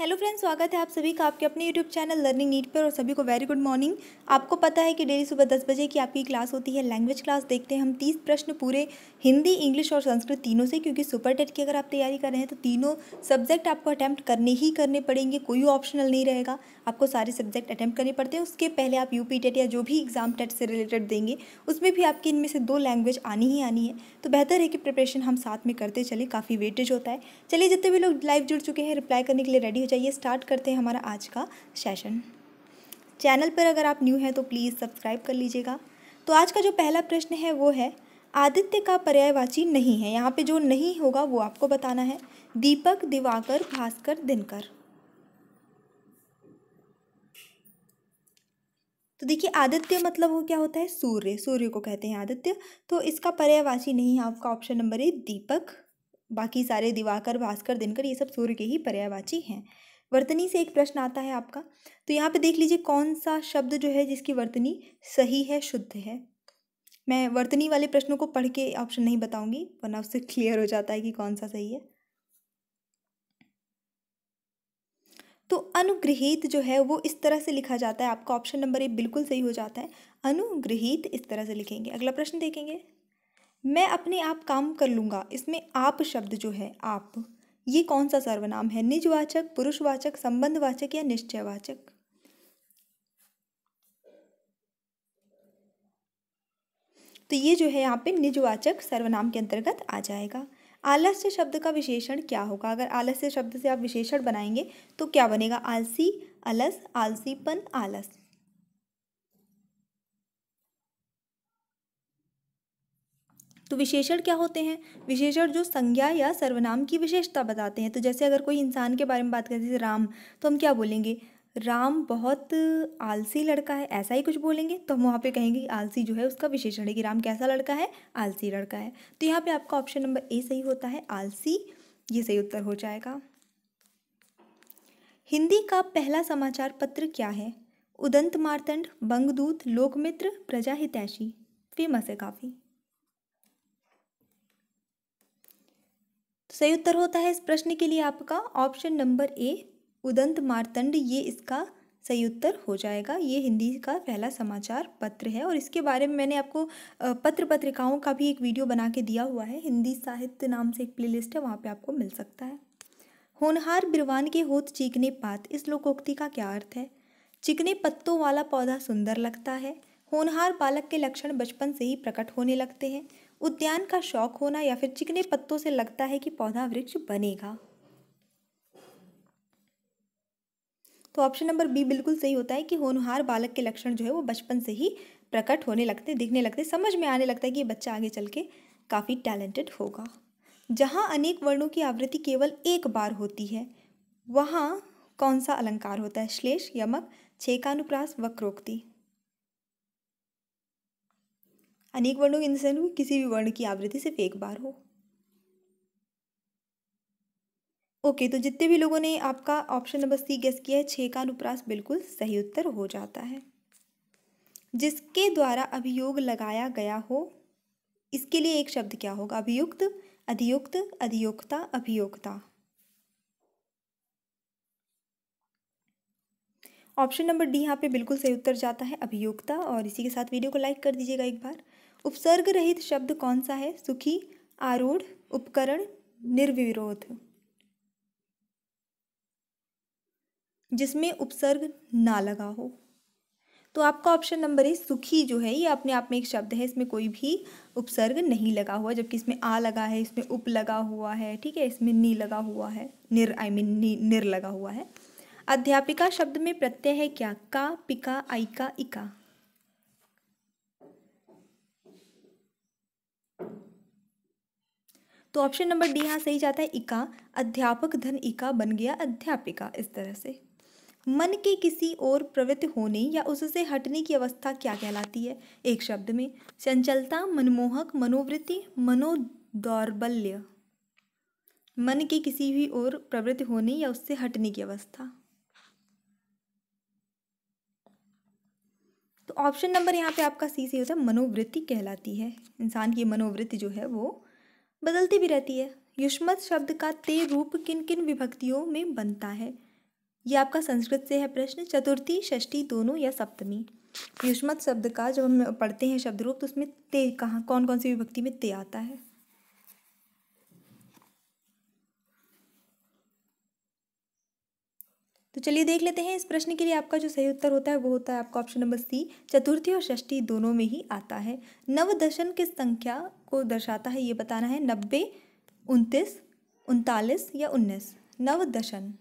Hello friends स्वागत है आप सभी का आपके अपने यूट्यूब चैनल लर्निंग नीट पर और सभी को वेरी गुड मॉर्निंग आपको पता है कि डेली सुबह दस बजे की आपकी क्लास होती है लैंग्वेज क्लास देखते हैं हम तीस प्रश्न पूरे हिंदी इंग्लिश और संस्कृत तीनों से क्योंकि सुपर टेट की अगर आप तैयारी कर रहे हैं तो तीनों सब्जेक्ट आपको अटैम्प्ट करने ही करने पड़ेंगे कोई ऑप्शनल नहीं रहेगा आपको सारे सब्जेक्ट अटैम्प्ट करने पड़ते हैं उसके पहले आप यू टेट या जो भी एग्ज़ाम टेट से रिलेटेड देंगे उसमें भी आपकी इनमें से दो लैंग्वेज आनी ही आनी है तो बेहतर है कि प्रिपरेशन हम साथ में करते चले काफ़ी वेटेज होता है चलिए जितने भी लोग लाइव जुड़ चुके हैं रिप्लाई करने के लिए रेडी तो जाइए स्टार्ट करते हैं हमारा आज का सेशन चैनल पर अगर आप न्यू हैं तो प्लीज़ सब्सक्राइब कर लीजिएगा तो आज का जो पहला प्रश्न है वो है आदित्य का पर्यायवाची नहीं है यहाँ पे जो नहीं होगा वो आपको बताना है दीपक दिवाकर भास्कर दिनकर तो देखिए आदित्य मतलब वो क्या होता है सूर्य सूर्य को कहते हैं आदित्य तो इसका पर्यायवाची नहीं है आपका ऑप्शन नंबर ए दीपक बाकी सारे दिवाकर भास्कर दिनकर ये सब सूर्य के ही पर्यायवाची हैं वर्तनी से एक प्रश्न आता है आपका तो यहाँ पे देख लीजिए कौन सा शब्द जो है जिसकी वर्तनी सही है शुद्ध है मैं वर्तनी वाले प्रश्नों को पढ़ के ऑप्शन नहीं बताऊंगी वरना उससे क्लियर हो जाता है कि कौन सा सही है तो अनुग्रहित जो है वो इस तरह से लिखा जाता है आपका ऑप्शन नंबर ए बिल्कुल सही हो जाता है अनुग्रहित इस तरह से लिखेंगे अगला प्रश्न देखेंगे मैं अपने आप काम कर लूँगा इसमें आप शब्द जो है आप ये कौन सा सर्वनाम है निजवाचक पुरुषवाचक संबंधवाचक या निश्चयवाचक तो ये जो है यहाँ पे निजवाचक सर्वनाम के अंतर्गत आ जाएगा आलस्य शब्द का विशेषण क्या होगा अगर आलस्य शब्द से आप विशेषण बनाएंगे तो क्या बनेगा आलसी अलस आलसीपन आलस तो विशेषण क्या होते हैं विशेषण जो संज्ञा या सर्वनाम की विशेषता बताते हैं तो जैसे अगर कोई इंसान के बारे में बात करें जैसे राम तो हम क्या बोलेंगे राम बहुत आलसी लड़का है ऐसा ही कुछ बोलेंगे तो हम वहाँ पे कहेंगे कि आलसी जो है उसका विशेषण है कि राम कैसा लड़का है आलसी लड़का है तो यहाँ पे आपका ऑप्शन नंबर ए सही होता है आलसी ये सही उत्तर हो जाएगा हिंदी का पहला समाचार पत्र क्या है उदंत मारतंड बंगदूत लोकमित्र प्रजा हितैषी फेमस है काफ़ी सही उत्तर होता है इस प्रश्न के लिए आपका ऑप्शन नंबर ए उदंत मारतंड ये इसका सही उत्तर हो जाएगा ये हिंदी का पहला समाचार पत्र है और इसके बारे में मैंने आपको पत्र पत्रिकाओं का भी एक वीडियो बना के दिया हुआ है हिंदी साहित्य नाम से एक प्लेलिस्ट है वहाँ पे आपको मिल सकता है होनहार बिरवान के होत चीकने पात इस लोकोक्ति का क्या अर्थ है चिकने पत्तों वाला पौधा सुंदर लगता है होनहार बालक के लक्षण बचपन से ही प्रकट होने लगते हैं उद्यान का शौक होना या फिर चिकने पत्तों से लगता है कि पौधा वृक्ष बनेगा तो ऑप्शन नंबर बी बिल्कुल सही होता है कि होनहार बालक के लक्षण जो है वो बचपन से ही प्रकट होने लगते दिखने लगते समझ में आने लगता है कि ये बच्चा आगे चल के काफ़ी टैलेंटेड होगा जहाँ अनेक वर्णों की आवृत्ति केवल एक बार होती है वहाँ कौन सा अलंकार होता है श्लेष यमक छेकानुप्रास वक्रोक्ति अनेक वर्णों के अनुसरण में किसी भी वर्ण की आवृत्ति सिर्फ एक बार हो ओके okay, तो जितने भी लोगों ने आपका ऑप्शन नंबर सी गेस किया है छः का अनुप्रास बिल्कुल सही उत्तर हो जाता है जिसके द्वारा अभियोग लगाया गया हो इसके लिए एक शब्द क्या होगा अभियुक्त अधियुक्त अधियोक्ता अभियोक्ता ऑप्शन नंबर डी यहाँ पे बिल्कुल सही उत्तर जाता है अभियोक्ता और इसी के साथ वीडियो को लाइक कर दीजिएगा एक बार उपसर्ग रहित शब्द कौन सा है सुखी आरूढ़ उपकरण निर्विरोध जिसमें उपसर्ग ना लगा हो तो आपका ऑप्शन नंबर ए सुखी जो है ये अपने आप में एक शब्द है इसमें कोई भी उपसर्ग नहीं लगा हुआ जबकि इसमें आ लगा है इसमें उप लगा हुआ है ठीक है इसमें नी लगा हुआ है निर आई मीन नी निर लगा हुआ है अध्यापिका शब्द में प्रत्यय है क्या का पिका आई का इका तो ऑप्शन नंबर डी यहाँ सही जाता है इका अध्यापक धन इका बन गया अध्यापिका इस तरह से मन के किसी और प्रवृत्ति होने या उससे हटने की अवस्था क्या कहलाती है एक शब्द में चंचलता मनमोहक मनोवृत्ति मनोदौर्बल्य मन के किसी भी और प्रवृत्ति होने या उससे हटने की अवस्था तो ऑप्शन नंबर यहाँ पे आपका सी सही होता है मनोवृत्ति कहलाती है इंसान की मनोवृत्ति जो है वो बदलती भी रहती है युष्मत शब्द का ते रूप किन किन विभक्तियों में बनता है ये आपका संस्कृत से है प्रश्न चतुर्थी षष्ठी दोनों या सप्तमी युष्मत शब्द का जब हम पढ़ते हैं शब्द रूप तो उसमें ते कहाँ कौन कौन सी विभक्ति में ते आता है तो चलिए देख लेते हैं इस प्रश्न के लिए आपका जो सही उत्तर होता है वो होता है आपका ऑप्शन नंबर सी चतुर्थी और षष्ठी दोनों में ही आता है नव दशन किस संख्या को दर्शाता है ये बताना है नब्बे उनतीस उनतालीस या उन्नीस नवदशन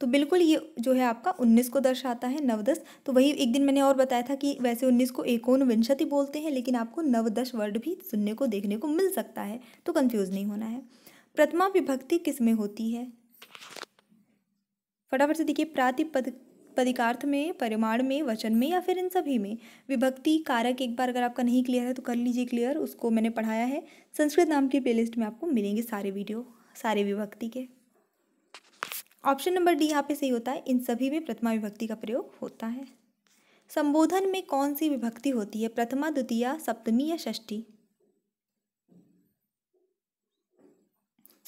तो बिल्कुल ये जो है आपका उन्नीस को दर्शाता है नवदश तो वही एक दिन मैंने और बताया था कि वैसे उन्नीस को एकोन विंशति बोलते हैं लेकिन आपको नवदश वर्ड भी सुनने को देखने को मिल सकता है तो कंफ्यूज नहीं होना है प्रथमा विभक्ति किस में होती है फटाफट से देखिए प्रातिपद पदिकार्थ में परिमाण में वचन में या फिर इन सभी में विभक्ति कारक एक बार अगर आपका नहीं क्लियर है तो कर लीजिए क्लियर उसको मैंने पढ़ाया है संस्कृत नाम की प्लेलिस्ट में आपको मिलेंगे सारे वीडियो सारे विभक्ति के ऑप्शन नंबर डी यहाँ पे सही होता है इन सभी में प्रथमा विभक्ति का प्रयोग होता है संबोधन में कौन सी विभक्ति होती है प्रथमा द्वितीय सप्तमी या षष्ठी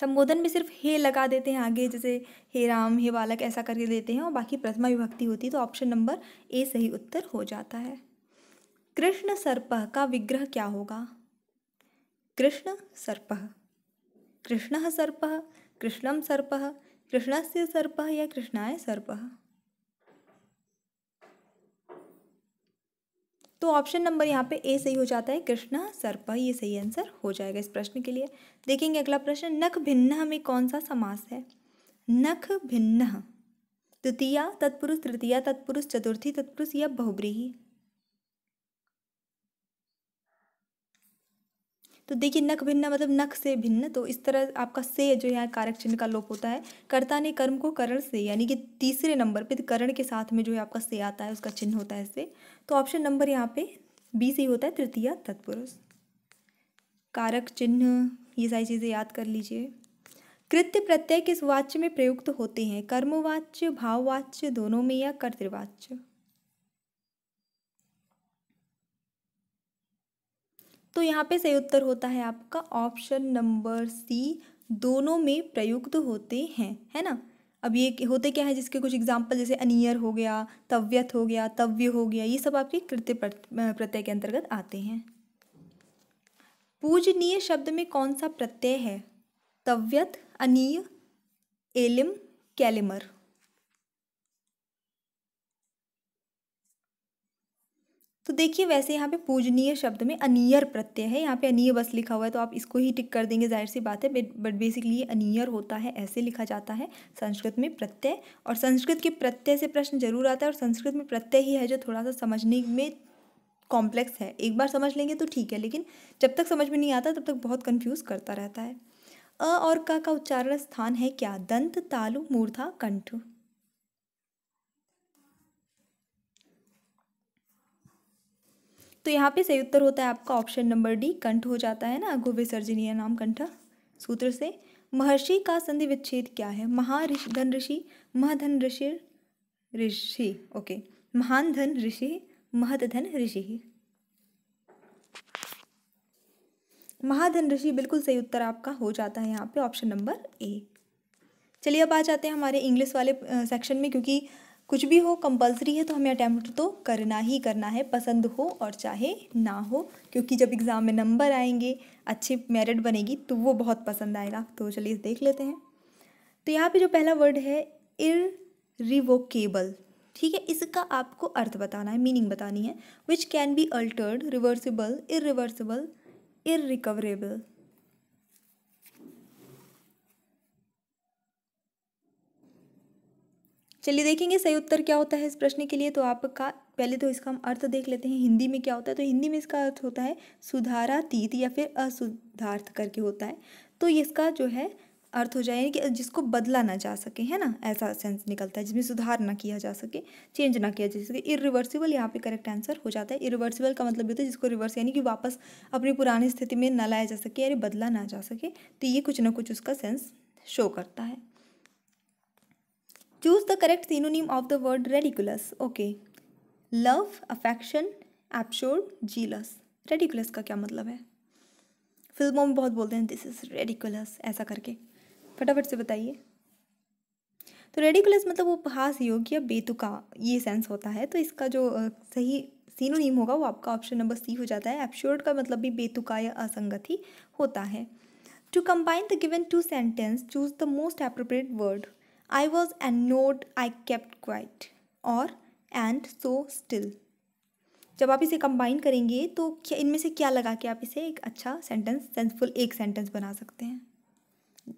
संबोधन में सिर्फ हे लगा देते हैं आगे जैसे हे राम हे बालक ऐसा करके देते हैं और बाकी प्रथमा विभक्ति होती है तो ऑप्शन नंबर ए सही उत्तर हो जाता है कृष्ण सर्प का विग्रह क्या होगा कृष्ण सर्प कृष्ण सर्प कृष्णम सर्प कृष्णस्य सर्प या कृष्णाय सर्प तो ऑप्शन नंबर यहाँ पे ए सही हो जाता है कृष्णा सर्प ये सही आंसर हो जाएगा इस प्रश्न के लिए देखेंगे अगला प्रश्न नख भिन्न में कौन सा समास है नख भिन्न द्वितीया तत्पुरुष तृतीया तत्पुरुष चतुर्थी तत्पुरुष या बहुब्रीही तो देखिए नख भिन्न मतलब नख से भिन्न तो इस तरह आपका से जो यहाँ कारक चिन्ह का लोप होता है कर्ता ने कर्म को करण से यानी कि तीसरे नंबर पर करण के साथ में जो है आपका से आता है उसका चिन्ह होता है से तो ऑप्शन नंबर यहाँ पे बी से होता है तृतीय तत्पुरुष कारक चिन्ह ये सारी चीज़ें याद कर लीजिए कृत्य प्रत्यय किस वाच्य में प्रयुक्त होते हैं कर्मवाच्य भाववाच्य दोनों में या कर्तृवाच्य तो यहाँ पे सही उत्तर होता है आपका ऑप्शन नंबर सी दोनों में प्रयुक्त होते हैं है ना अब ये होते क्या है जिसके कुछ एग्जाम्पल जैसे अनियर हो गया तव्यत हो गया तव्य हो गया ये सब आपके कृत्य प्रत्यय के अंतर्गत आते हैं पूजनीय शब्द में कौन सा प्रत्यय है तव्यत अनीय एलिम कैलिमर तो देखिए वैसे यहाँ पे पूजनीय शब्द में अनियर प्रत्यय है यहाँ पे अनिय बस लिखा हुआ है तो आप इसको ही टिक कर देंगे जाहिर सी बात है बट बेसिकली अनियर होता है ऐसे लिखा जाता है संस्कृत में प्रत्यय और संस्कृत के प्रत्यय से प्रश्न जरूर आता है और संस्कृत में प्रत्यय ही है जो थोड़ा सा समझने में कॉम्प्लेक्स है एक बार समझ लेंगे तो ठीक है लेकिन जब तक समझ में नहीं आता तब तक बहुत कन्फ्यूज़ करता रहता है अ और का का उच्चारण स्थान है क्या दंत तालु मूर्धा कंठ तो यहाँ पे सही उत्तर होता है आपका ऑप्शन नंबर डी कंठ हो जाता है ना विसर्जनीय नाम कंठ सूत्र से महर्षि का संधि विच्छेद क्या है महाऋषि धन ऋषि महधन ऋषि ऋषि ओके महान धन ऋषि महत धन ऋषि महाधन ऋषि बिल्कुल सही उत्तर आपका हो जाता है यहाँ पे ऑप्शन नंबर ए चलिए अब आ जाते हैं हमारे इंग्लिश वाले सेक्शन में क्योंकि कुछ भी हो कंपलसरी है तो हमें अटैम्प्ट तो करना ही करना है पसंद हो और चाहे ना हो क्योंकि जब एग्ज़ाम में नंबर आएंगे अच्छी मेरिट बनेगी तो वो बहुत पसंद आएगा तो चलिए देख लेते हैं तो यहाँ पे जो पहला वर्ड है इरिवोकेबल ठीक है इसका आपको अर्थ बताना है मीनिंग बतानी है which can be altered reversible irreversible irrecoverable चलिए देखेंगे सही उत्तर क्या होता है इस प्रश्न के लिए तो आपका पहले तो इसका हम अर्थ देख लेते हैं हिंदी में क्या होता है तो हिंदी में इसका अर्थ होता है सुधारातीत या फिर असुधार्थ करके होता है तो इसका जो है अर्थ हो जाए यानी कि जिसको बदला ना जा सके है ना ऐसा सेंस निकलता है जिसमें सुधार ना किया जा सके चेंज ना किया जा सके इरिवर्सिबल यहाँ पे करेक्ट आंसर हो जाता है इरिवर्सिबल का मतलब ये होता है जिसको रिवर्स यानी कि वापस अपनी पुरानी स्थिति में ना लाया जा सके यानी बदला ना जा सके तो ये कुछ ना कुछ उसका सेंस शो करता है Choose the correct synonym of the word ridiculous. Okay. Love, affection, absurd, jealous. Ridiculous का क्या मतलब है फिल्मों में बहुत बोलते हैं दिस इज़ रेडिकुलस ऐसा करके फटाफट से बताइए तो रेडिकुलस मतलब उपहास योग्य या बेतुका ये सेंस होता है तो इसका जो सही सीनोनीम होगा वो आपका ऑप्शन नंबर सी हो जाता है एप्श्योर्ड का मतलब भी बेतुका या असंगति होता है to combine the given two sentence choose the most appropriate word I was annoyed, I kept quiet और and so still. जब आप इसे कंबाइन करेंगे तो क्या इनमें से क्या लगा के आप इसे एक अच्छा सेंटेंस सेंसफुल एक सेंटेंस बना सकते हैं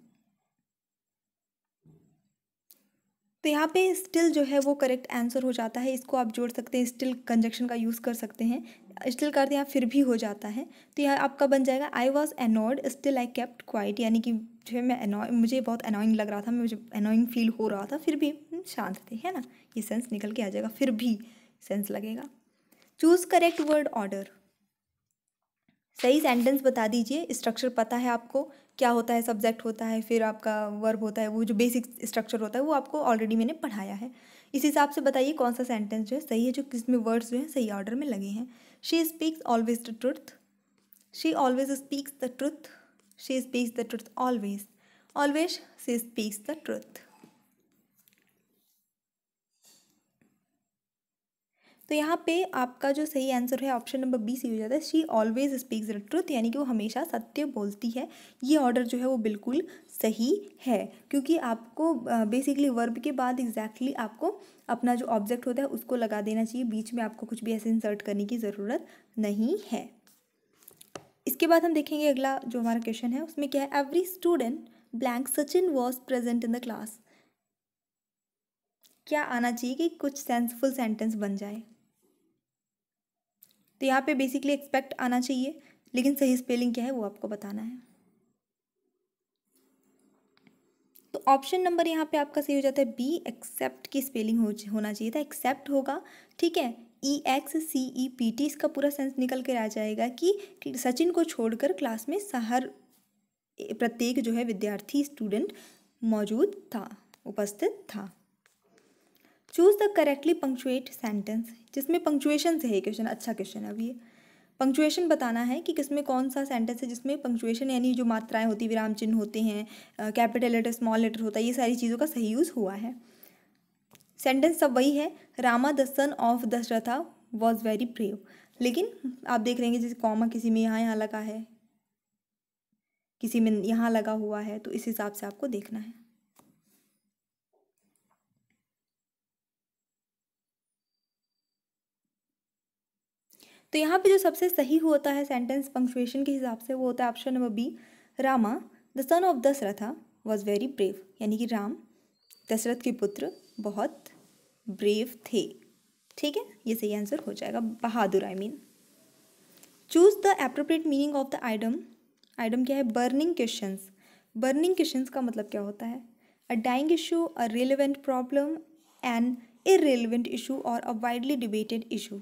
तो यहाँ पे स्टिल जो है वो करेक्ट आंसर हो जाता है इसको आप जोड़ सकते हैं स्टिल कंजक्शन का यूज़ कर सकते हैं स्टिल कर दिया फिर भी हो जाता है तो यह आपका बन जाएगा I was annoyed still I kept quiet यानी कि जो है मैं अनोय मुझे बहुत अनोइंग लग रहा था मुझे अनोइंग फील हो रहा था फिर भी हम्म, शांत थे है ना ये सेंस निकल के आ जाएगा फिर भी सेंस लगेगा चूज़ करेक्ट वर्ड ऑर्डर सही सेंटेंस बता दीजिए स्ट्रक्चर पता है आपको क्या होता है सब्जेक्ट होता है फिर आपका वर्ब होता है वो जो बेसिक स्ट्रक्चर होता है वो आपको ऑलरेडी मैंने पढ़ाया है इस हिसाब से बताइए कौन सा सेंटेंस जो है सही है जो किस में वर्ड्स जो है सही ऑर्डर में लगे हैं She speaks always the truth. She always speaks the truth. She speaks the truth always. Always she speaks the truth. तो यहाँ पे आपका जो सही आंसर है ऑप्शन नंबर बी सी हो जाता है she always speaks the truth यानी कि वो हमेशा सत्य बोलती है ये ऑर्डर जो है वो बिल्कुल सही है क्योंकि आपको बेसिकली वर्ब के बाद एग्जैक्टली exactly आपको अपना जो ऑब्जेक्ट होता है उसको लगा देना चाहिए बीच में आपको कुछ भी ऐसे इंसर्ट करने की ज़रूरत नहीं है इसके बाद हम देखेंगे अगला जो हमारा क्वेश्चन है उसमें क्या है every student blank Sachin was present in the class क्या आना चाहिए कि कुछ सेंसफुल सेंटेंस बन जाए तो यहाँ पे बेसिकली एक्सपेक्ट आना चाहिए लेकिन सही स्पेलिंग क्या है वो आपको बताना है तो ऑप्शन नंबर यहाँ पे आपका सही हो जाता है बी एक्सेप्ट की स्पेलिंग हो होना चाहिए था एक्सेप्ट होगा ठीक है E X C E P T इसका पूरा सेंस निकल कर आ जाएगा कि सचिन को छोड़कर क्लास में हर प्रत्येक जो है विद्यार्थी स्टूडेंट मौजूद था उपस्थित था choose the correctly punctuate sentence जिसमें पंक्चुएशन से है क्वेश्चन अच्छा क्वेश्चन है अब ये पंक्चुएशन बताना है कि किसमें कौन सा सेंटेंस है जिसमें पंक्चुएशन यानी जो मात्राएं होती विराम चिन्ह होते हैं कैपिटल लेटर स्मॉल लेटर होता है ये सारी चीज़ों का सही यूज़ हुआ है सेंटेंस सब वही है Rama the son of Dasharatha was very brave लेकिन आप देख रहेंगे जैसे कॉमा किसी में यहाँ यहाँ लगा है किसी में यहाँ लगा हुआ है तो इस हिसाब से आपको देखना है तो यहाँ पे जो सबसे सही होता है सेंटेंस पंक्चुएशन के हिसाब से वो होता है option number B Rama the son of Dasharatha was very brave यानी कि राम दशरथ के पुत्र बहुत ब्रेव थे ठीक है ये सही आंसर हो जाएगा बहादुर I mean choose the appropriate meaning of the idiom idiom क्या है बर्निंग क्वेश्चन बर्निंग क्वेश्चन का मतलब क्या होता है a dying issue a relevant problem an irrelevant issue और अ वाइडली डिबेटेड इशू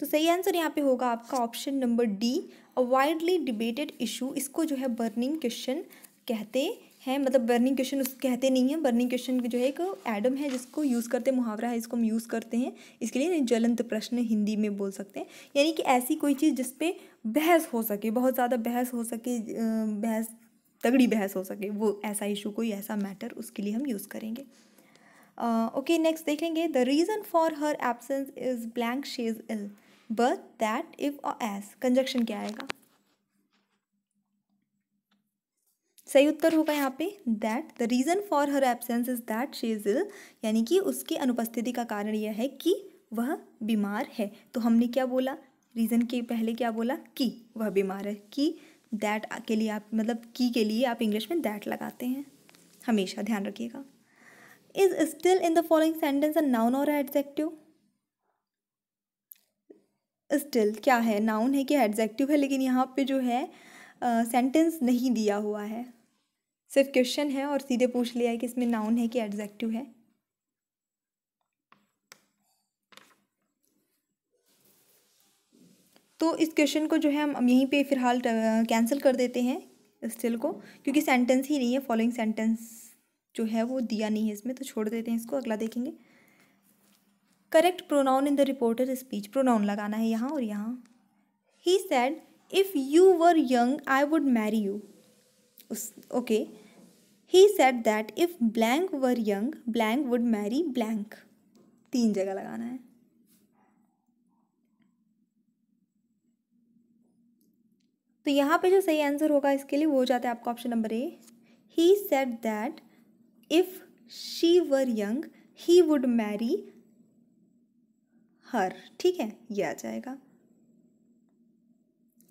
तो सही आंसर यहाँ पे होगा आपका option number D a widely debated issue इसको जो है बर्निंग क्वेश्चन कहते हैं मतलब बर्निंग क्वेश्चन उस कहते नहीं है बर्निंग क्वेश्चन जो है एक एडम है जिसको यूज़ करते मुहावरा है इसको हम यूज़ करते हैं इसके लिए ज्वलंत प्रश्न हिंदी में बोल सकते हैं यानी कि ऐसी कोई चीज़ जिसपे बहस हो सके बहुत ज़्यादा बहस हो सके बहस तगड़ी बहस हो सके वो ऐसा इशू कोई ऐसा मैटर उसके लिए हम यूज़ करेंगे ओके नेक्स्ट देख लेंगे the reason for her absence is blank she is ill but that if और एस कंजक्शन क्या आएगा सही उत्तर होगा यहाँ पे that the reason for her absence is that she is ill यानी कि उसकी अनुपस्थिति का कारण यह है कि वह बीमार है तो हमने क्या बोला रीज़न के पहले क्या बोला कि वह बीमार है कि दैट के लिए आप मतलब की के लिए आप इंग्लिश में दैट लगाते हैं हमेशा ध्यान रखिएगा is still in the following sentence a noun or adjective? Still क्या है नाउन है कि एडजेक्टिव है लेकिन यहाँ पे जो है सेंटेंस uh, नहीं दिया हुआ है सिर्फ क्वेश्चन है और सीधे पूछ लिया है कि इसमें नाउन है कि एडजेक्टिव है तो इस क्वेश्चन को जो है हम यहीं पे फिलहाल कैंसिल कर देते हैं स्टिल को क्योंकि सेंटेंस ही नहीं है फॉलोइंग सेंटेंस जो है वो दिया नहीं है इसमें तो छोड़ देते हैं इसको अगला देखेंगे correct pronoun in the reporter speech pronoun लगाना है यहाँ और यहाँ he said if you were young I would marry you उस okay he said that if blank were young blank would marry blank तीन जगह लगाना है तो यहाँ पे जो सही आंसर होगा इसके लिए वो हो जाता है आपका option number A he said that if she were young he would marry her ठीक है ये आ जाएगा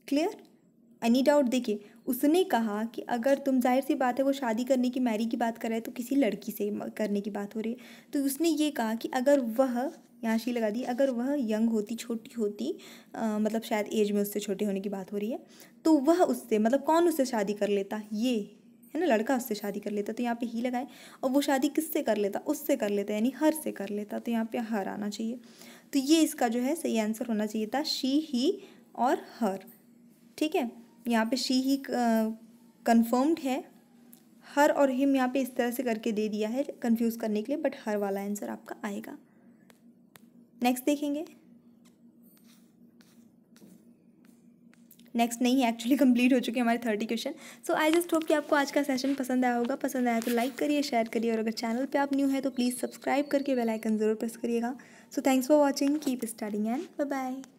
क्लियर एनी डाउट देखिए उसने कहा कि अगर तुम जाहिर सी बात है वो शादी करने की मैरी की बात कर रहे हैं तो किसी लड़की से करने की बात हो रही है तो उसने ये कहा कि अगर वह यहाँ शी लगा दी अगर वह यंग होती छोटी होती आ, मतलब शायद एज में उससे छोटे होने की बात हो रही है तो वह उससे मतलब कौन उससे शादी कर लेता ये है ना लड़का उससे शादी कर लेता तो यहाँ पे ही लगाए और वो शादी किससे कर लेता उससे कर लेता यानी हर से कर लेता तो यहाँ पे हर आना चाहिए तो ये इसका जो है सही आंसर होना चाहिए था शी ही और हर ठीक है यहाँ पे शी ही कन्फर्म्ड है हर और हिम यहाँ पे इस तरह से करके दे दिया है कन्फ्यूज़ करने के लिए बट हर वाला आंसर आपका आएगा नेक्स्ट देखेंगे नेक्स्ट नहीं है एक्चुअली कंप्लीट हो चुके हमारे thirty question so I just hope कि आपको आज का सेशन पसंद आया होगा पसंद आया तो लाइक करिए शेयर करिए और अगर चैनल पे आप न्यू है तो प्लीज़ सब्सक्राइब करके बेलाइकन ज़रूर प्रेस करिएगा so thanks for watching keep starting and bye bye